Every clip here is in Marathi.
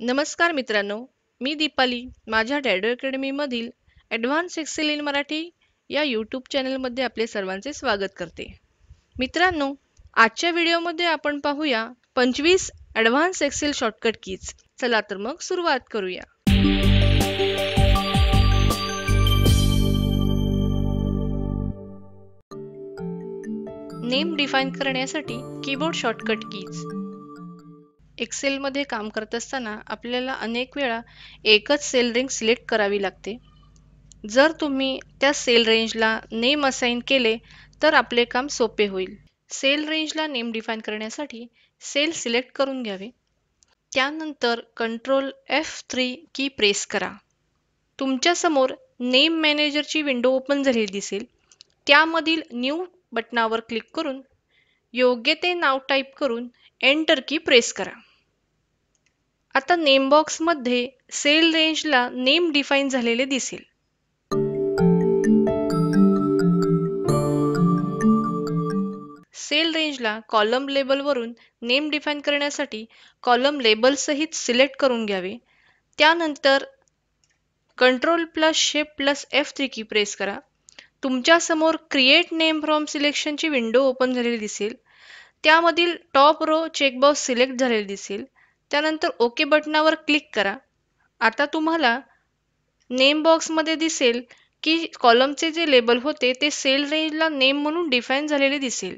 नमस्कार मित्रांनो मी दीपाली माझ्या डॅडो मधील ॲडव्हान्स एक्सेल इन मराठी या यूट्यूब चॅनलमध्ये आपले सर्वांचे स्वागत करते मित्रांनो आजच्या व्हिडिओमध्ये आपण पाहूया पंचवीस ॲडव्हान्स एक्सेल शॉर्टकट कीज चला तर मग सुरुवात करूया नेम डिफाईन करण्यासाठी कीबोर्ड शॉर्टकट कीज एक्सेलमध्ये काम करत असताना आपल्याला अनेक वेळा एकच सेल रेंज सिलेक्ट करावी लागते जर तुम्ही त्या सेल रेंजला नेम असाइन केले तर आपले काम सोपे होईल सेल रेंजला नेम डिफाईन करण्यासाठी सेल सिलेक्ट करून घ्यावे त्यानंतर control F three key press करा तुमच्यासमोर नेम मॅनेजरची विंडो ओपन झालेली दिसेल त्यामधील न्यू बटनावर क्लिक करून योग्य ते नाव टाईप करून एंटर की प्रेस करा आता मध्ये सेल रेंजला नेम डिफाईन झालेले दिसेल सेल रेंजला कॉलम लेबल वरून नेम डिफाईन करण्यासाठी कॉलम लेबलसहित सिलेक्ट करून घ्यावे त्यानंतर control plus shift plus F three key press करा तुमच्या समोर क्रिएट नेम फ्रॉम सिलेक्शनची विंडो ओपन झालेली दिसेल त्यामधील टॉप रो चेकबॉक्स सिलेक्ट झालेले दिसेल त्यानंतर ओके बटणावर क्लिक करा आता तुम्हाला नेम बॉक्समध्ये दिसेल की कॉलमचे जे लेबल होते ते सेल रेंजला नेम म्हणून डिफाईन झालेले दिसेल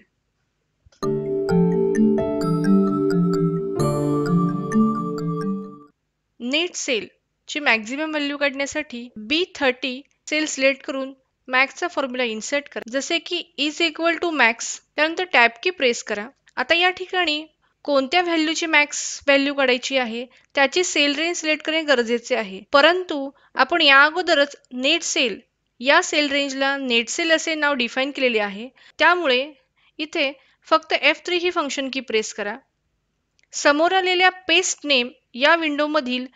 नेट सेल ची मॅक्झिमम व्हॅल्यू काढण्यासाठी बी थर्टी सेल सिलेक्ट करून मॅक्सचा फॉर्म्युला इन्सर्ट करा जसे की e is equal to max त्यानंतर टॅब की प्रेस करा आता या ठिकाणी कोणत्या व्हॅल्यूची मॅक्स व्हॅल्यू काढायची आहे त्याची सेल रेंज सिलेक्ट करणे गरजेचे आहे परंतु आपण या अगोदरच नेट सेल या सेल रेंजला नेट सेल असे नाव डिफाईन केलेले आहे त्यामुळे इथे फक्त एफ थ्री ही फंक्शन की प्रेस करा समोर आलेल्या पेस्ट नेम या विंडोमधील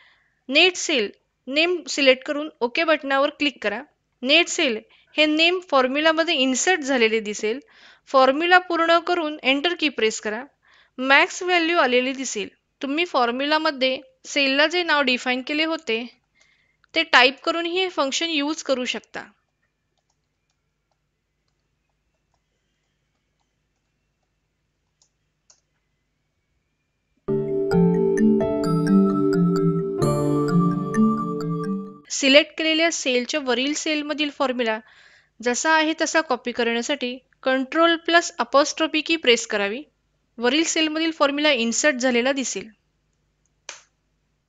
नेट सेल नेम सिलेक्ट करून ओके बटनावर क्लिक करा नेट सेल हे नेम फॉर्म्युलामध्ये इन्सर्ट झालेले दिसेल फॉर्म्युला पूर्ण करून एंटर की प्रेस करा मॅक्स व्हॅल्यू आलेली दिसेल तुम्ही फॉर्म्युलामध्ये सेलला जे नाव डिफाईन केले होते ते टाईप करून हे फंक्शन यूज करू शकता सिलेक्ट केलेल्या सेलच्या वरील सेलमधील फॉर्म्युला जसा आहे तसा कॉपी करण्यासाठी control plus apostrophe key press करावी वरील सेलमधील फॉर्म्युला इन्सर्ट झालेला दिसेल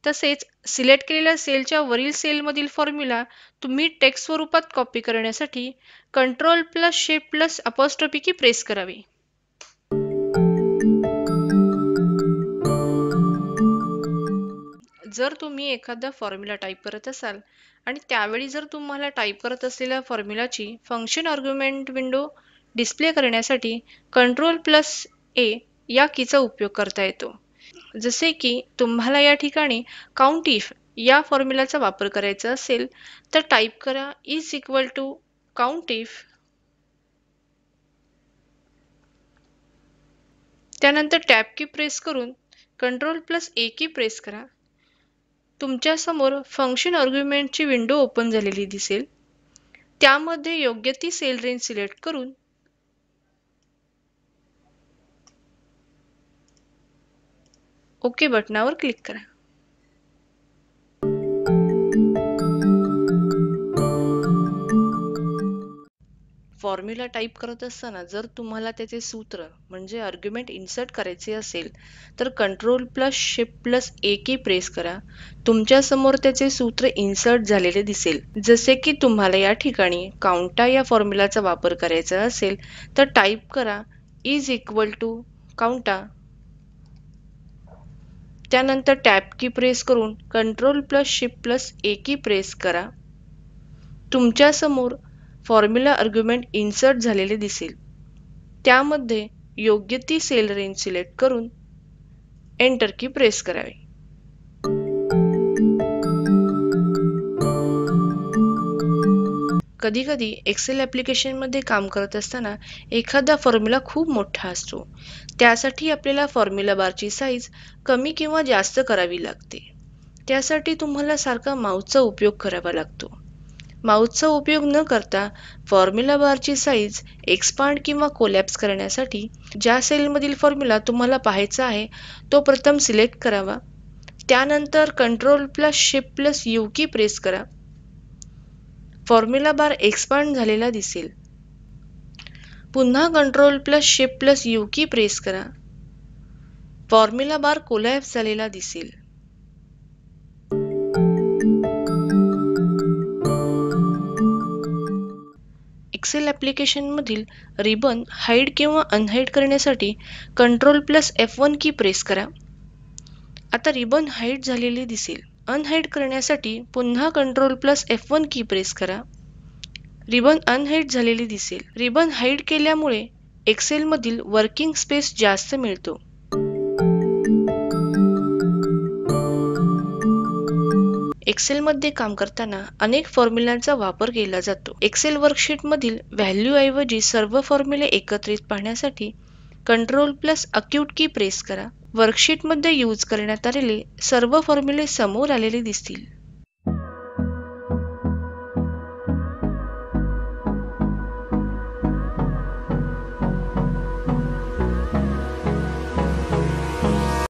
तसेच सिलेक्ट केलेल्या सेलच्या वरील सेलमधील फॉर्म्युला तुम्ही टेक्स्ट स्वरूपात कॉपी करण्यासाठी control plus shift plus apostrophe key press करावी जर तुम्ही एखादा फॉर्म्युला टाईप करत असाल आणि त्यावेळी जर तुम्हाला टाईप करत असलेल्या फॉर्म्युलाची फंक्शन आर्ग्युमेंट विंडो डिस्प्ले करण्यासाठी कंट्रोल प्लस ए या कीचा उपयोग करता येतो जसे की तुम्हाला या ठिकाणी काउंट इफ या फॉर्म्युलाचा वापर करायचा असेल तर टाईप करा is equal to count if त्यानंतर टॅब की प्रेस करून control plus A key press करा तुमच्यासमोर फंक्शन आर्ग्युमेंटची विंडो ओपन झालेली दिसेल त्यामध्ये योग्य ती सेल रेंज सिलेक्ट करून ओके बटनावर क्लिक करा फॉर्म्युला टाईप करत असताना जर तुम्हाला त्याचे सूत्र म्हणजे आर्ग्युमेंट इन्सर्ट करायचे असेल तर control plus shift plus A key press करा तुमच्या समोर त्याचे सूत्र इन्सर्ट झालेले दिसेल जसे की तुम्हाला या ठिकाणी काउंटा या फॉर्म्युलाचा वापर करायचा असेल तर टाईप करा इज इक्वल टू काउंटा त्यानंतर टॅप की प्रेस करून control plus shift plus A key press करा तुमच्यासमोर फॉर्म्युला आर्ग्युमेंट इन्सर्ट झालेले दिसेल त्यामध्ये योग्य ती सेल रेंज सिलेक्ट करून एंटर की प्रेस करावी कधीकधी एक्सेल ॲप्लिकेशनमध्ये काम करत असताना एखादा फॉर्म्युला खूप मोठा असतो त्यासाठी आपल्याला फॉर्म्युला बारची साईज कमी किंवा जास्त करावी लागते त्यासाठी तुम्हाला सारखा माऊसचा उपयोग करावा लागतो माऊसचा उपयोग न करता फॉर्म्युला बारची साईज एक्सपांड किंवा कोलॅप्स करण्यासाठी ज्या सेलमधील फॉर्म्युला तुम्हाला पाहायचा आहे तो प्रथम सिलेक्ट करावा त्यानंतर control plus shift plus U key press करा फॉर्म्युला बार एक्सपांड झालेला दिसेल पुन्हा control plus shift plus U key press करा फॉर्म्युला बार कोलॅप्स झालेला दिसेल एक्सेल ॲप्लिकेशनमधील रिबन हाईड किंवा अनहाईड करण्यासाठी control plus F one key press करा आता रिबन हाईट झालेली दिसेल अनहाईड करण्यासाठी पुन्हा control plus F one key press करा रिबन अनहाईड झालेली दिसेल रिबन हाईड केल्यामुळे मधील वर्किंग स्पेस जास्त मिळतो मध्ये काम करताना अनेक फॉर्म्युलांचा वापर केला जातो एक्सेल वर्कशीट व्हॅल्यू व्हॅल्यूऐवजी सर्व फॉर्म्युले एकत्रित पाहण्यासाठी control plus acute key press करा वर्कशीटमध्ये यूज करण्यात आलेले सर्व फॉर्म्युले समोर आलेले दिसतील